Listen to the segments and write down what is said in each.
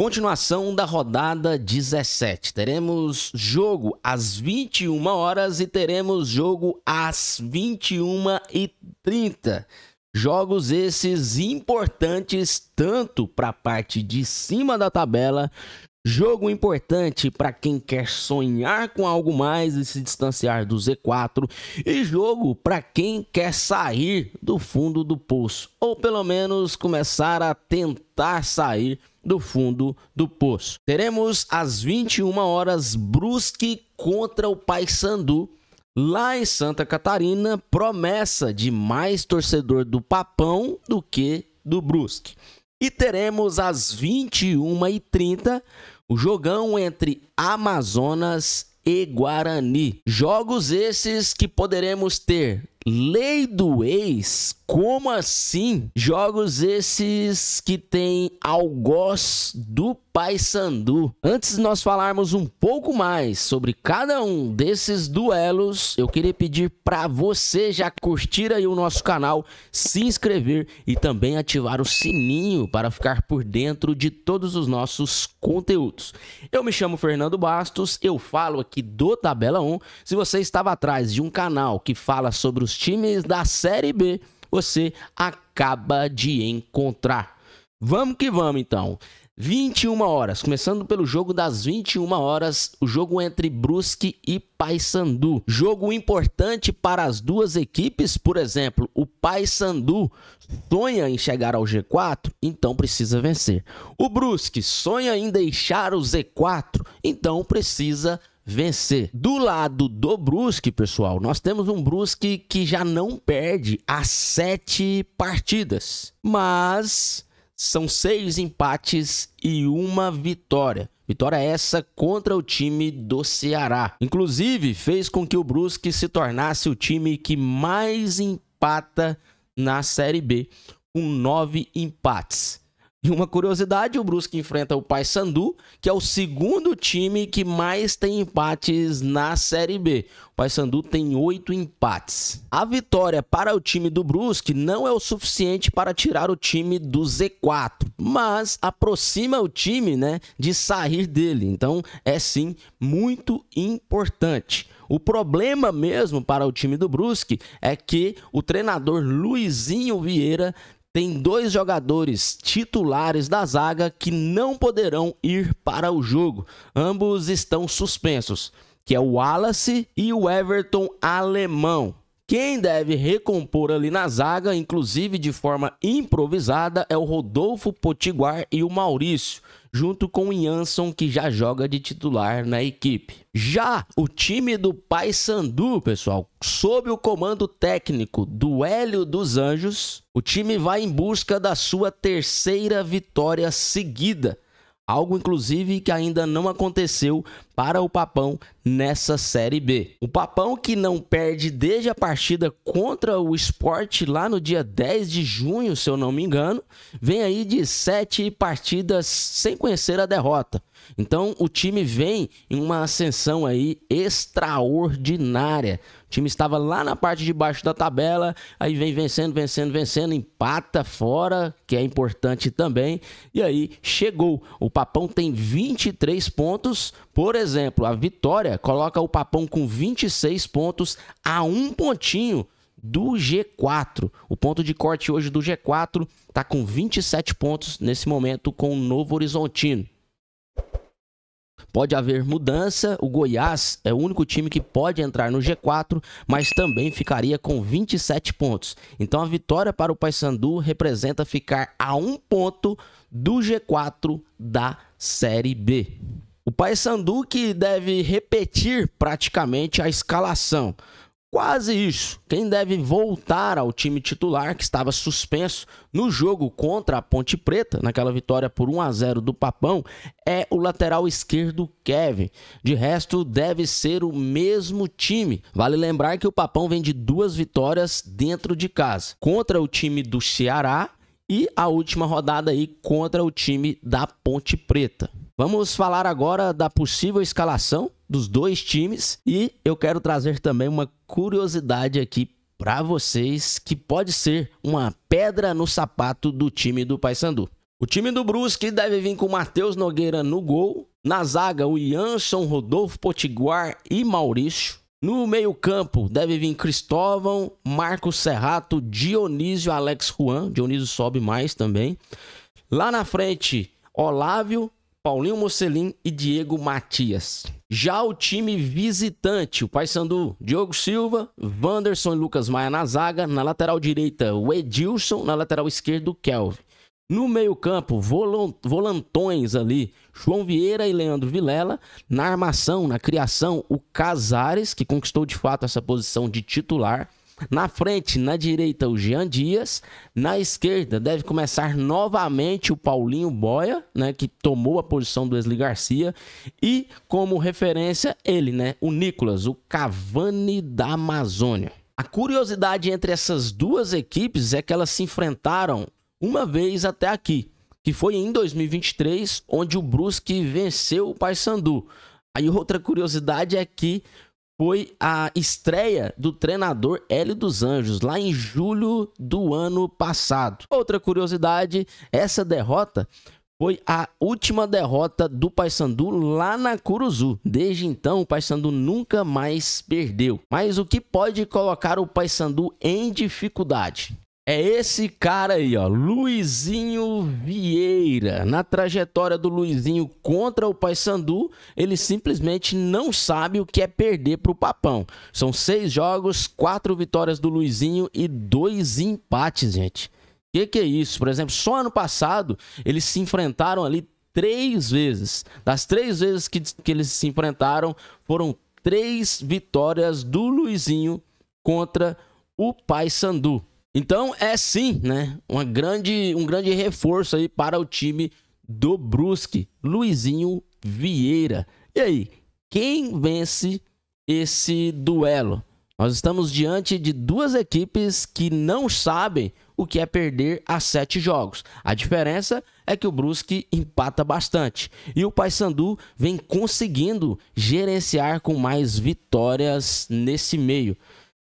Continuação da rodada 17. Teremos jogo às 21 horas e teremos jogo às 21h30. Jogos esses importantes tanto para a parte de cima da tabela, jogo importante para quem quer sonhar com algo mais e se distanciar do Z4, e jogo para quem quer sair do fundo do poço, ou pelo menos começar a tentar sair do fundo do poço. Teremos às 21 horas Brusque contra o Paysandu lá em Santa Catarina, promessa de mais torcedor do Papão do que do Brusque. E teremos às 21h30 o jogão entre Amazonas e Guarani. Jogos esses que poderemos ter Lei do ex? Como assim? Jogos esses que tem algoz do Paysandu. Antes de nós falarmos um pouco mais sobre cada um desses duelos, eu queria pedir para você já curtir aí o nosso canal, se inscrever e também ativar o sininho para ficar por dentro de todos os nossos conteúdos. Eu me chamo Fernando Bastos, eu falo aqui do Tabela 1. Se você estava atrás de um canal que fala sobre o os times da Série B você acaba de encontrar. Vamos que vamos então. 21 horas, começando pelo jogo das 21 horas, o jogo entre Brusque e Paysandu. Jogo importante para as duas equipes, por exemplo, o Paysandu sonha em chegar ao G4, então precisa vencer. O Brusque sonha em deixar o Z4, então precisa vencer. Do lado do Brusque, pessoal, nós temos um Brusque que já não perde há sete partidas, mas são seis empates e uma vitória. Vitória essa contra o time do Ceará. Inclusive, fez com que o Brusque se tornasse o time que mais empata na Série B, com nove empates. E uma curiosidade, o Brusque enfrenta o Paysandu, que é o segundo time que mais tem empates na Série B. O Paysandu tem oito empates. A vitória para o time do Brusque não é o suficiente para tirar o time do Z4, mas aproxima o time, né, de sair dele. Então, é sim muito importante. O problema mesmo para o time do Brusque é que o treinador Luizinho Vieira tem dois jogadores titulares da zaga que não poderão ir para o jogo. Ambos estão suspensos, que é o Wallace e o Everton Alemão. Quem deve recompor ali na zaga, inclusive de forma improvisada, é o Rodolfo Potiguar e o Maurício, junto com o Jansson, que já joga de titular na equipe. Já o time do Paysandu, pessoal, sob o comando técnico do Hélio dos Anjos, o time vai em busca da sua terceira vitória seguida. Algo, inclusive, que ainda não aconteceu para o Papão nessa Série B. O Papão que não perde desde a partida contra o esporte lá no dia 10 de junho, se eu não me engano, vem aí de sete partidas sem conhecer a derrota. Então o time vem em uma ascensão aí extraordinária. O time estava lá na parte de baixo da tabela, aí vem vencendo, vencendo, vencendo, empata fora, que é importante também. E aí chegou. O Papão tem 23 pontos, por exemplo exemplo, a vitória coloca o Papão com 26 pontos a um pontinho do G4. O ponto de corte hoje do G4 está com 27 pontos nesse momento com o Novo Horizontino. Pode haver mudança, o Goiás é o único time que pode entrar no G4, mas também ficaria com 27 pontos. Então a vitória para o Paysandu representa ficar a um ponto do G4 da Série B. O Paysandu que deve repetir praticamente a escalação. Quase isso. Quem deve voltar ao time titular que estava suspenso no jogo contra a Ponte Preta, naquela vitória por 1 a 0 do Papão, é o lateral esquerdo Kevin. De resto, deve ser o mesmo time. Vale lembrar que o Papão vem de duas vitórias dentro de casa, contra o time do Ceará e a última rodada aí contra o time da Ponte Preta. Vamos falar agora da possível escalação dos dois times e eu quero trazer também uma curiosidade aqui para vocês que pode ser uma pedra no sapato do time do Paysandu. O time do Brusque deve vir com Matheus Nogueira no gol, na zaga o Jansson, Rodolfo Potiguar e Maurício. No meio-campo deve vir Cristóvão, Marcos Serrato, Dionísio, Alex Juan, Dionísio sobe mais também. Lá na frente, Olávio, Paulinho Mocelin e Diego Matias. Já o time visitante, o Paysandu, Diogo Silva, Wanderson e Lucas Maia na zaga, na lateral direita, o Edilson, na lateral esquerda, o Kelvin. No meio-campo, volantões ali, João Vieira e Leandro Vilela. Na armação, na criação, o Casares, que conquistou de fato essa posição de titular. Na frente, na direita, o Jean Dias. Na esquerda, deve começar novamente o Paulinho Boia, né, que tomou a posição do Esli Garcia. E como referência, ele, né, o Nicolas, o Cavani da Amazônia. A curiosidade entre essas duas equipes é que elas se enfrentaram uma vez até aqui, que foi em 2023, onde o Brusque venceu o Paysandu. Aí outra curiosidade é que foi a estreia do treinador Hélio dos Anjos, lá em julho do ano passado. Outra curiosidade, essa derrota foi a última derrota do Paysandu lá na Curuzu. Desde então, o Paysandu nunca mais perdeu. Mas o que pode colocar o Paysandu em dificuldade? É esse cara aí, ó, Luizinho Vieira. Na trajetória do Luizinho contra o Paysandu, ele simplesmente não sabe o que é perder para o Papão. São seis jogos, quatro vitórias do Luizinho e dois empates, gente. O que, que é isso? Por exemplo, só ano passado eles se enfrentaram ali três vezes. Das três vezes que, que eles se enfrentaram, foram três vitórias do Luizinho contra o Paysandu. Então é sim, né? Uma grande, um grande reforço aí para o time do Brusque, Luizinho Vieira. E aí, quem vence esse duelo? Nós estamos diante de duas equipes que não sabem o que é perder a sete jogos. A diferença é que o Brusque empata bastante e o Paysandu vem conseguindo gerenciar com mais vitórias nesse meio.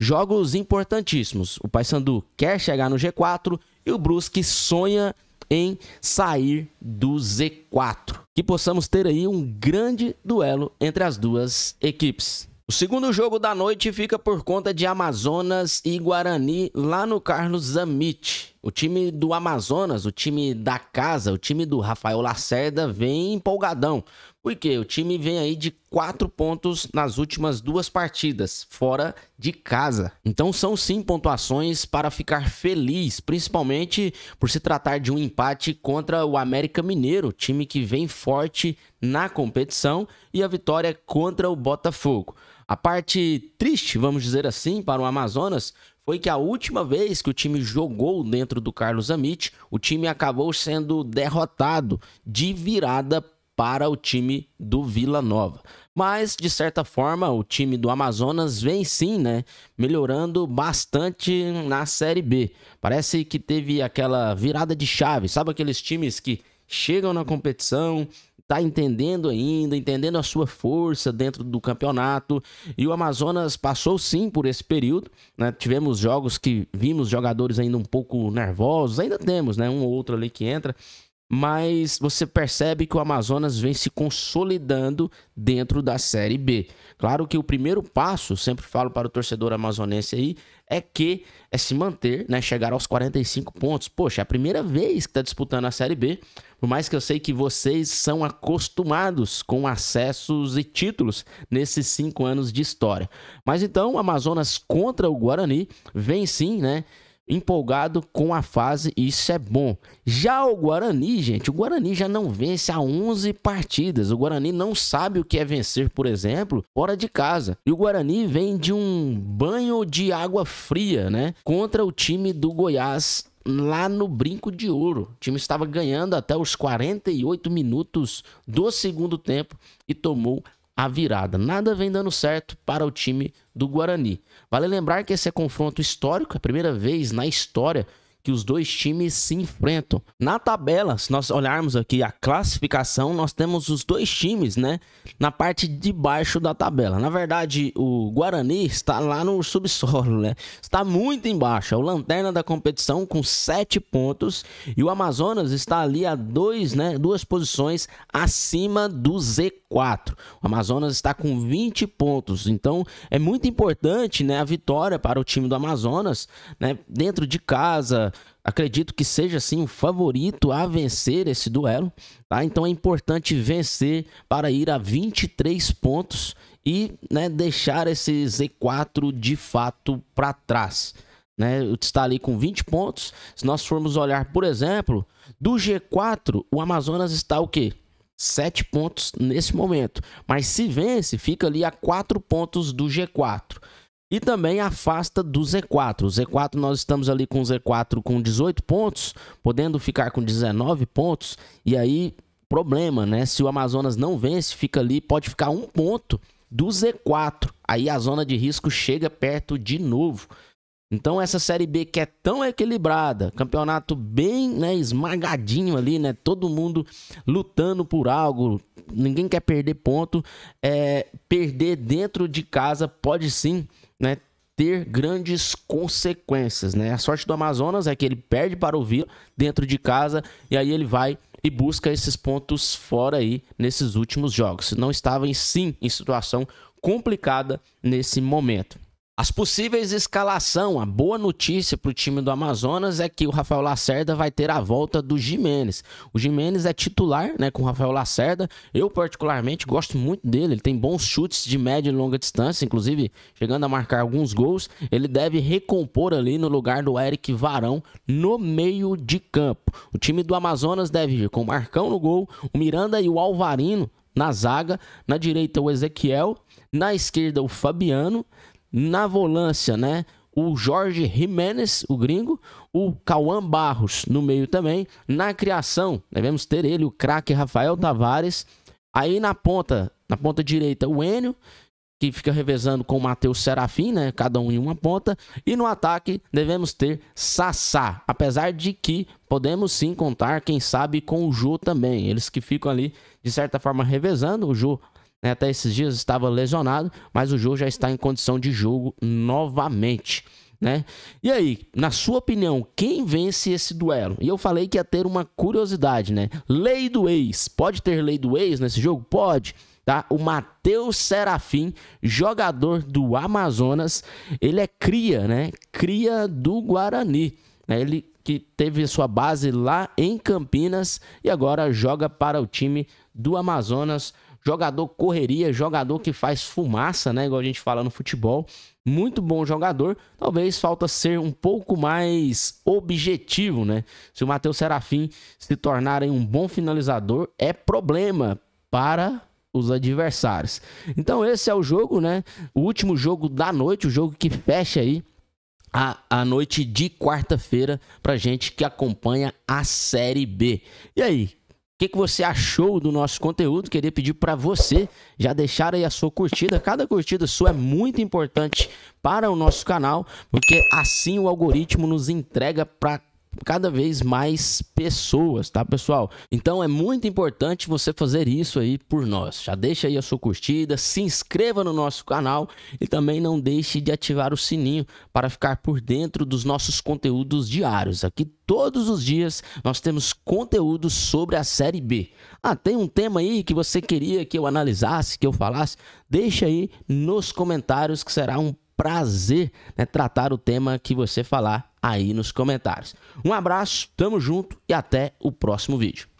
Jogos importantíssimos. O Paysandu quer chegar no G4 e o Brusque sonha em sair do Z4. Que possamos ter aí um grande duelo entre as duas equipes. O segundo jogo da noite fica por conta de Amazonas e Guarani lá no Carlos Zamit. O time do Amazonas, o time da casa, o time do Rafael Lacerda vem empolgadão. Porque o time vem aí de quatro pontos nas últimas duas partidas, fora de casa. Então são sim pontuações para ficar feliz, principalmente por se tratar de um empate contra o América Mineiro, time que vem forte na competição, e a vitória contra o Botafogo. A parte triste, vamos dizer assim, para o Amazonas foi que a última vez que o time jogou dentro do Carlos Amit, o time acabou sendo derrotado de virada para o time do Vila Nova. Mas, de certa forma, o time do Amazonas vem sim, né? Melhorando bastante na Série B. Parece que teve aquela virada de chave, sabe aqueles times que chegam na competição, tá entendendo ainda, entendendo a sua força dentro do campeonato. E o Amazonas passou sim por esse período, né? Tivemos jogos que vimos jogadores ainda um pouco nervosos, ainda temos, né? Um ou outro ali que entra mas você percebe que o Amazonas vem se consolidando dentro da Série B. Claro que o primeiro passo, sempre falo para o torcedor amazonense aí, é que é se manter, né, chegar aos 45 pontos. Poxa, é a primeira vez que está disputando a Série B, por mais que eu sei que vocês são acostumados com acessos e títulos nesses cinco anos de história. Mas então, Amazonas contra o Guarani, vem sim, né, empolgado com a fase e isso é bom. Já o Guarani, gente, o Guarani já não vence há 11 partidas. O Guarani não sabe o que é vencer, por exemplo, fora de casa. E o Guarani vem de um banho de água fria, né? Contra o time do Goiás lá no Brinco de Ouro. O time estava ganhando até os 48 minutos do segundo tempo e tomou a virada. Nada vem dando certo para o time do Guarani. Vale lembrar que esse é confronto histórico, é a primeira vez na história que os dois times se enfrentam. Na tabela, se nós olharmos aqui a classificação, nós temos os dois times, né, na parte de baixo da tabela. Na verdade, o Guarani está lá no subsolo, né? Está muito embaixo, é o lanterna da competição com sete pontos e o Amazonas está ali a dois, né, duas posições acima do Z4. O Amazonas está com 20 pontos, então é muito importante, né, a vitória para o time do Amazonas, né, dentro de casa, acredito que seja sim o favorito a vencer esse duelo. Tá? Então é importante vencer para ir a 23 pontos e né, deixar esse Z4 de fato para trás. Né, está ali com 20 pontos. Se nós formos olhar, por exemplo, do G4, o Amazonas está o quê? 7 pontos nesse momento. Mas se vence, fica ali a 4 pontos do G4. E também afasta do Z4. O Z4 nós estamos ali com o Z4 com 18 pontos, podendo ficar com 19 pontos. E aí, problema, né? Se o Amazonas não vence, fica ali, pode ficar um ponto do Z4. Aí a zona de risco chega perto de novo. Então essa série B que é tão equilibrada, campeonato bem né, esmagadinho ali, né? Todo mundo lutando por algo, ninguém quer perder ponto. É, perder dentro de casa pode sim né, ter grandes consequências, né? A sorte do Amazonas é que ele perde para o Vila dentro de casa e aí ele vai e busca esses pontos fora aí nesses últimos jogos. Não estava em sim em situação complicada nesse momento. As possíveis escalação, a boa notícia para o time do Amazonas é que o Rafael Lacerda vai ter a volta do Jimenez. O Jimenez é titular né, com o Rafael Lacerda. Eu, particularmente, gosto muito dele. Ele tem bons chutes de média e longa distância, inclusive chegando a marcar alguns gols. Ele deve recompor ali no lugar do Eric Varão no meio de campo. O time do Amazonas deve ir com o Marcão no gol, o Miranda e o Alvarino na zaga. Na direita, o Ezequiel. Na esquerda, o Fabiano na volância, né? O Jorge Jiménez, o gringo, o Cauã Barros no meio também. Na criação, devemos ter ele, o craque Rafael Tavares. Aí na ponta, na ponta direita, o Enio, que fica revezando com o Matheus Serafim, né? Cada um em uma ponta. E no ataque devemos ter Sassá. Apesar de que podemos sim contar, quem sabe, com o Jô também. Eles que ficam ali, de certa forma, revezando. O Jô né? Até esses dias estava lesionado, mas o jogo já está em condição de jogo novamente. Né? E aí, na sua opinião, quem vence esse duelo? E eu falei que ia ter uma curiosidade, né? Lei do ex. Pode ter lei do ex nesse jogo? Pode. Tá? O Matheus Serafim, jogador do Amazonas, ele é cria, né? Cria do Guarani. Né? Ele que teve sua base lá em Campinas e agora joga para o time do Amazonas Jogador correria, jogador que faz fumaça, né? Igual a gente fala no futebol. Muito bom jogador. Talvez falta ser um pouco mais objetivo, né? Se o Matheus Serafim se tornar um bom finalizador, é problema para os adversários. Então esse é o jogo, né? O último jogo da noite, o jogo que fecha aí a, a noite de quarta-feira para gente que acompanha a Série B. E aí, que, que você achou do nosso conteúdo. Queria pedir para você já deixar aí a sua curtida. Cada curtida sua é muito importante para o nosso canal, porque assim o algoritmo nos entrega para cada vez mais pessoas, tá, pessoal? Então é muito importante você fazer isso aí por nós. Já deixa aí a sua curtida, se inscreva no nosso canal e também não deixe de ativar o sininho para ficar por dentro dos nossos conteúdos diários. Aqui todos os dias nós temos conteúdos sobre a série B. Ah, tem um tema aí que você queria que eu analisasse, que eu falasse? Deixa aí nos comentários que será um prazer né, tratar o tema que você falar aí nos comentários. Um abraço, tamo junto e até o próximo vídeo.